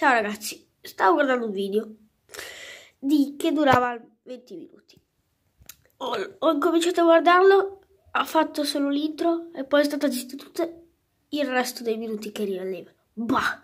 Ciao ragazzi, stavo guardando un video di, che durava 20 minuti. Ho, ho incominciato a guardarlo, ha fatto solo l'intro e poi è stato aggiunto tutto il resto dei minuti che rimanevano. Bah,